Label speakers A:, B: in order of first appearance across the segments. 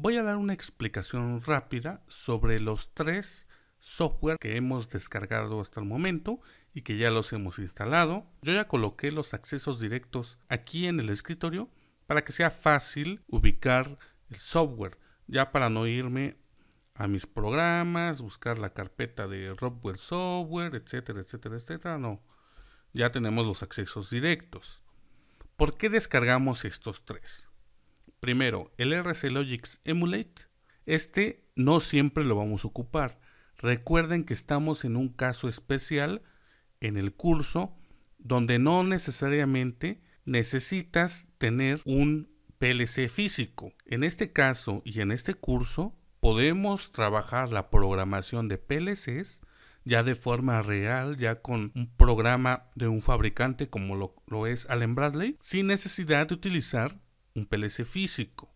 A: Voy a dar una explicación rápida sobre los tres software que hemos descargado hasta el momento y que ya los hemos instalado. Yo ya coloqué los accesos directos aquí en el escritorio para que sea fácil ubicar el software, ya para no irme a mis programas, buscar la carpeta de Robware Software, etcétera, etcétera, etcétera. No, ya tenemos los accesos directos. ¿Por qué descargamos estos tres? Primero, el RC Logics Emulate. Este no siempre lo vamos a ocupar. Recuerden que estamos en un caso especial en el curso donde no necesariamente necesitas tener un PLC físico. En este caso y en este curso podemos trabajar la programación de PLCs ya de forma real, ya con un programa de un fabricante como lo, lo es Allen Bradley, sin necesidad de utilizar un PLC físico.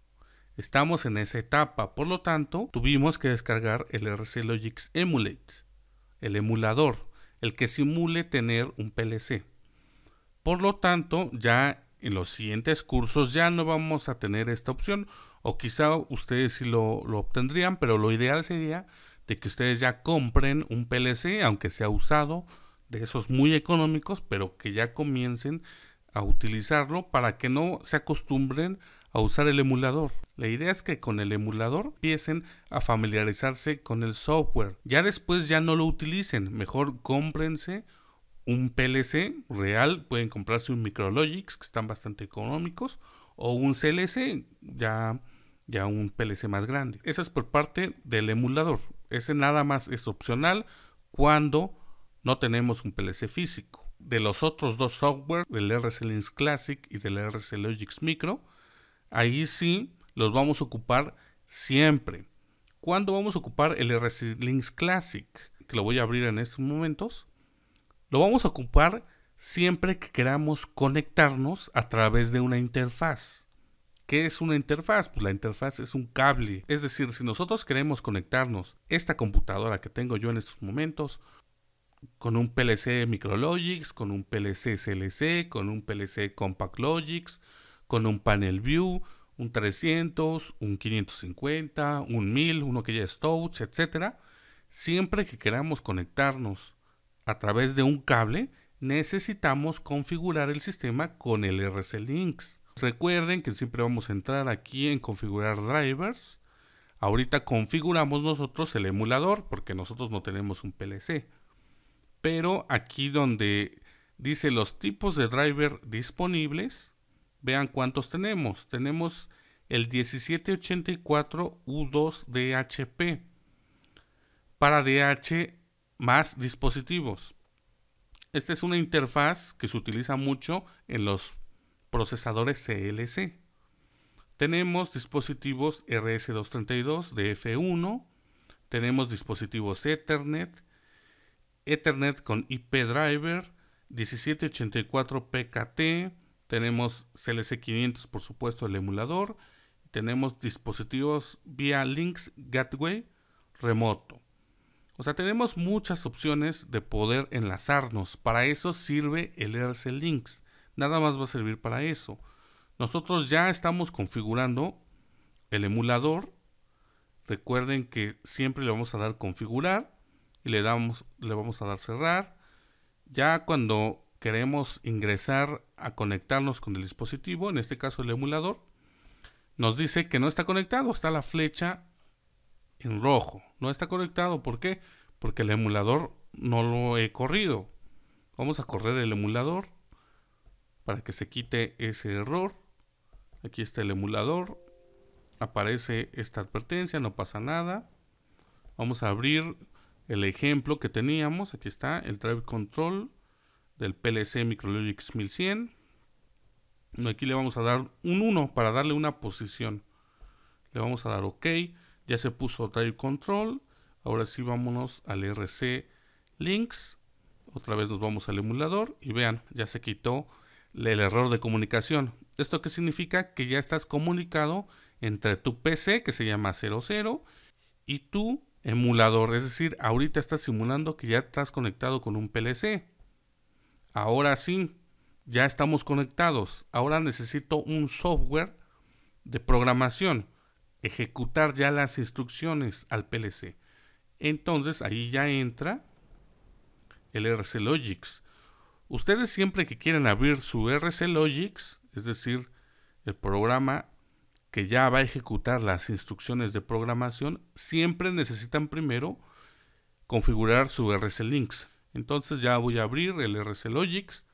A: Estamos en esa etapa, por lo tanto, tuvimos que descargar el RC Logix Emulate, el emulador, el que simule tener un PLC. Por lo tanto, ya en los siguientes cursos ya no vamos a tener esta opción, o quizá ustedes sí lo, lo obtendrían, pero lo ideal sería de que ustedes ya compren un PLC, aunque sea usado, de esos muy económicos, pero que ya comiencen a utilizarlo para que no se acostumbren a usar el emulador. La idea es que con el emulador empiecen a familiarizarse con el software. Ya después ya no lo utilicen, mejor cómprense un PLC real, pueden comprarse un Micrologix que están bastante económicos o un CLC ya ya un PLC más grande. Eso es por parte del emulador. Ese nada más es opcional cuando no tenemos un PLC físico de los otros dos software, del RC links Classic y del RC Logix Micro, ahí sí los vamos a ocupar siempre. ¿Cuándo vamos a ocupar el RC links Classic? Que lo voy a abrir en estos momentos. Lo vamos a ocupar siempre que queramos conectarnos a través de una interfaz. ¿Qué es una interfaz? Pues la interfaz es un cable. Es decir, si nosotros queremos conectarnos esta computadora que tengo yo en estos momentos con un PLC Micrologix, con un PLC CLC, con un PLC Compact Logix, con un Panel View, un 300, un 550, un 1000, uno que ya es touch, etc. Siempre que queramos conectarnos a través de un cable, necesitamos configurar el sistema con el RC Links. Recuerden que siempre vamos a entrar aquí en configurar drivers. Ahorita configuramos nosotros el emulador porque nosotros no tenemos un PLC pero aquí donde dice los tipos de driver disponibles, vean cuántos tenemos. Tenemos el 1784 U2 DHP para DH más dispositivos. Esta es una interfaz que se utiliza mucho en los procesadores CLC. Tenemos dispositivos RS232 df 1 tenemos dispositivos Ethernet, Ethernet con IP driver, 1784 PKT, tenemos CLC500 por supuesto el emulador, tenemos dispositivos vía Links Gateway remoto. O sea, tenemos muchas opciones de poder enlazarnos. Para eso sirve el e RC Links. Nada más va a servir para eso. Nosotros ya estamos configurando el emulador. Recuerden que siempre le vamos a dar configurar y le, damos, le vamos a dar cerrar. Ya cuando queremos ingresar a conectarnos con el dispositivo, en este caso el emulador, nos dice que no está conectado, está la flecha en rojo. No está conectado, ¿por qué? Porque el emulador no lo he corrido. Vamos a correr el emulador para que se quite ese error. Aquí está el emulador. Aparece esta advertencia, no pasa nada. Vamos a abrir el ejemplo que teníamos, aquí está, el drive control del PLC Micrologix 1100. Aquí le vamos a dar un 1 para darle una posición. Le vamos a dar OK. Ya se puso drive control. Ahora sí vámonos al RC links. Otra vez nos vamos al emulador y vean, ya se quitó el error de comunicación. ¿Esto qué significa? Que ya estás comunicado entre tu PC, que se llama 00, y tu emulador. Es decir, ahorita estás simulando que ya estás conectado con un PLC. Ahora sí, ya estamos conectados. Ahora necesito un software de programación. Ejecutar ya las instrucciones al PLC. Entonces ahí ya entra el RC Logix. Ustedes siempre que quieren abrir su RC Logix, es decir, el programa que ya va a ejecutar las instrucciones de programación, siempre necesitan primero configurar su RC Links. Entonces ya voy a abrir el RC Logics.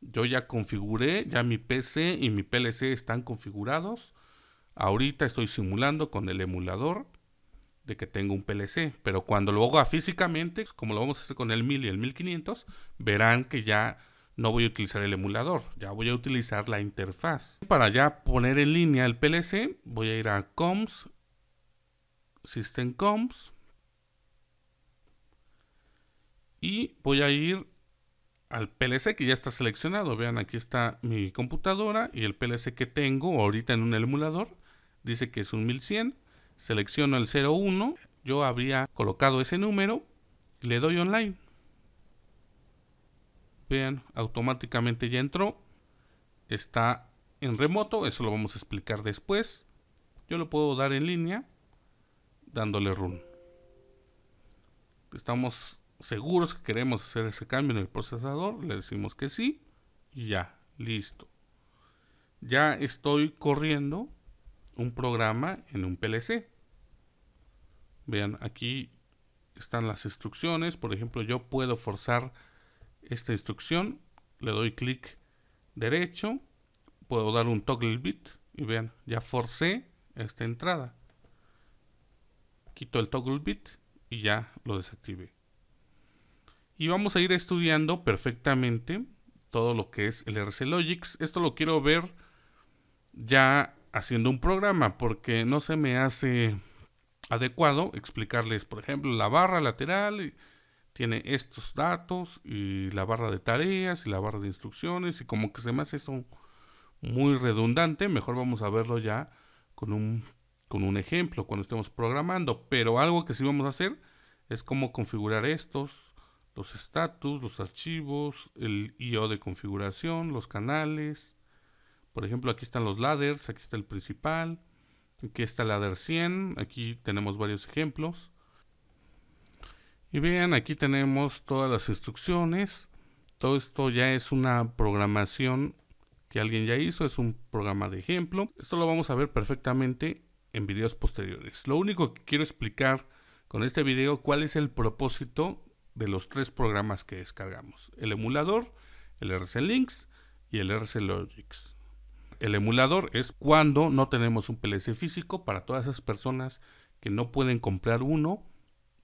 A: Yo ya configuré, ya mi PC y mi PLC están configurados. Ahorita estoy simulando con el emulador de que tengo un PLC, pero cuando lo haga físicamente, como lo vamos a hacer con el 1000 y el 1500, verán que ya no voy a utilizar el emulador, ya voy a utilizar la interfaz. Para ya poner en línea el PLC, voy a ir a Coms, system comms, y voy a ir al PLC que ya está seleccionado. Vean, aquí está mi computadora y el PLC que tengo ahorita en un emulador. Dice que es un 1100. Selecciono el 01. Yo habría colocado ese número. Le doy online. Vean, automáticamente ya entró. Está en remoto, eso lo vamos a explicar después. Yo lo puedo dar en línea dándole run. Estamos seguros que queremos hacer ese cambio en el procesador. Le decimos que sí y ya, listo. Ya estoy corriendo un programa en un PLC. Vean, aquí están las instrucciones. Por ejemplo, yo puedo forzar esta instrucción, le doy clic derecho, puedo dar un toggle bit y vean, ya forcé esta entrada. Quito el toggle bit y ya lo desactivé. Y vamos a ir estudiando perfectamente todo lo que es el RC Logics Esto lo quiero ver ya haciendo un programa porque no se me hace adecuado explicarles, por ejemplo, la barra lateral tiene estos datos y la barra de tareas y la barra de instrucciones y como que se me hace eso muy redundante, mejor vamos a verlo ya con un, con un ejemplo cuando estemos programando, pero algo que sí vamos a hacer es cómo configurar estos, los estatus los archivos, el IO de configuración, los canales, por ejemplo aquí están los ladders, aquí está el principal, aquí está el ladder 100, aquí tenemos varios ejemplos, y vean, aquí tenemos todas las instrucciones. Todo esto ya es una programación que alguien ya hizo, es un programa de ejemplo. Esto lo vamos a ver perfectamente en videos posteriores. Lo único que quiero explicar con este video, cuál es el propósito de los tres programas que descargamos. El emulador, el RC Links y el RC Logics El emulador es cuando no tenemos un PLC físico para todas esas personas que no pueden comprar uno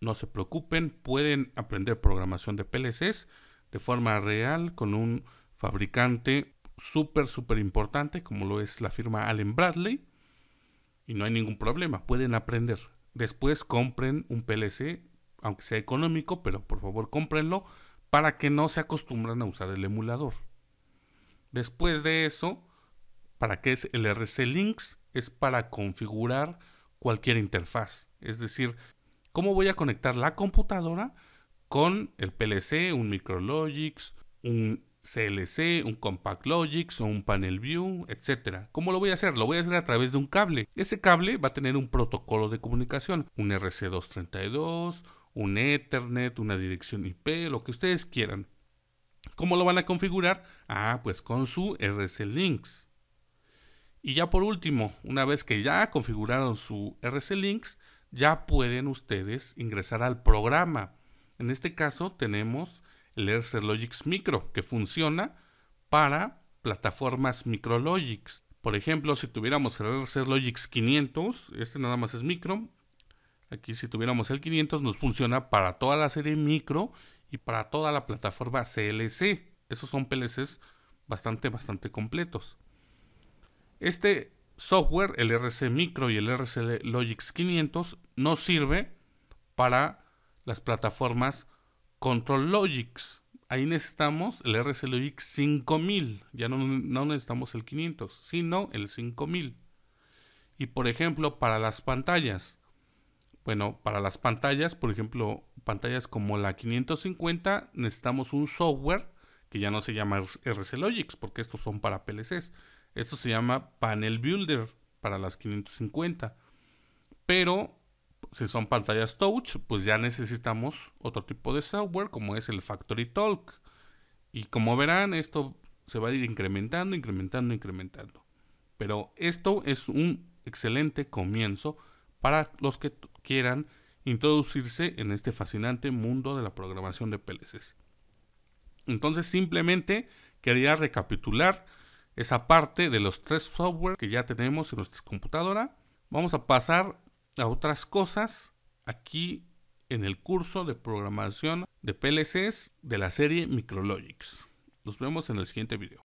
A: no se preocupen, pueden aprender programación de PLCs de forma real con un fabricante súper, súper importante como lo es la firma Allen Bradley. Y no hay ningún problema, pueden aprender. Después compren un PLC, aunque sea económico, pero por favor cómprenlo para que no se acostumbran a usar el emulador. Después de eso, ¿para qué es el RC Links? Es para configurar cualquier interfaz. Es decir, ¿Cómo voy a conectar la computadora con el PLC, un MicroLogix, un CLC, un Compact o un Panel View, etcétera. ¿Cómo lo voy a hacer? Lo voy a hacer a través de un cable. Ese cable va a tener un protocolo de comunicación, un RC232, un Ethernet, una dirección IP, lo que ustedes quieran. ¿Cómo lo van a configurar? Ah, pues con su RC Links. Y ya por último, una vez que ya configuraron su RC Links, ya pueden ustedes ingresar al programa. En este caso tenemos el Erser Logics Micro, que funciona para plataformas MicroLogix. Por ejemplo, si tuviéramos el Erser Logics 500, este nada más es micro. Aquí si tuviéramos el 500 nos funciona para toda la serie micro y para toda la plataforma CLC. Esos son PLCs bastante, bastante completos. Este software, el RC Micro y el RC Logix 500, no sirve para las plataformas Control Logix. Ahí necesitamos el RC Logix 5000, ya no, necesitamos el 500, sino el 5000. Y por ejemplo, para las pantallas. Bueno, para las pantallas, por ejemplo, pantallas como la 550, necesitamos un software que ya no se llama RC Logix, porque estos son para PLCs esto se llama Panel Builder para las 550. Pero si son pantallas touch, pues ya necesitamos otro tipo de software como es el Factory Talk. Y como verán, esto se va a ir incrementando, incrementando, incrementando. Pero esto es un excelente comienzo para los que quieran introducirse en este fascinante mundo de la programación de PLCs. Entonces simplemente quería recapitular esa parte de los tres software que ya tenemos en nuestra computadora. Vamos a pasar a otras cosas aquí en el curso de programación de PLCs de la serie Micrologics. Nos vemos en el siguiente video.